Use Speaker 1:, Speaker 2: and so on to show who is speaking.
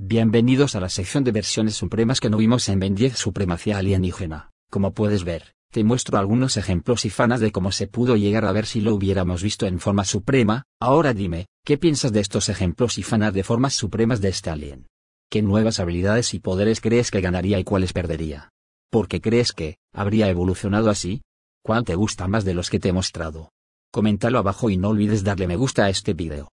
Speaker 1: Bienvenidos a la sección de versiones supremas que no vimos en Ben 10 Supremacía Alienígena. Como puedes ver, te muestro algunos ejemplos y fanas de cómo se pudo llegar a ver si lo hubiéramos visto en forma suprema. Ahora dime, ¿qué piensas de estos ejemplos y fanas de formas supremas de este alien? ¿Qué nuevas habilidades y poderes crees que ganaría y cuáles perdería? ¿Por qué crees que
Speaker 2: habría evolucionado así? ¿Cuál te gusta más de los que te he mostrado? Coméntalo abajo y no olvides darle me gusta a este video.